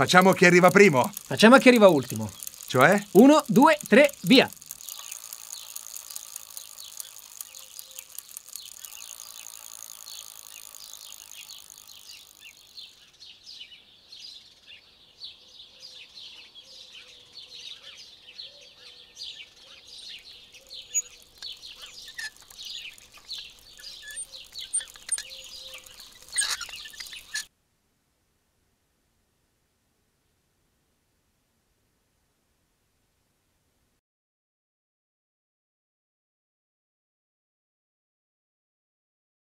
Facciamo chi arriva primo. Facciamo chi arriva ultimo. Cioè? Uno, due, tre, via.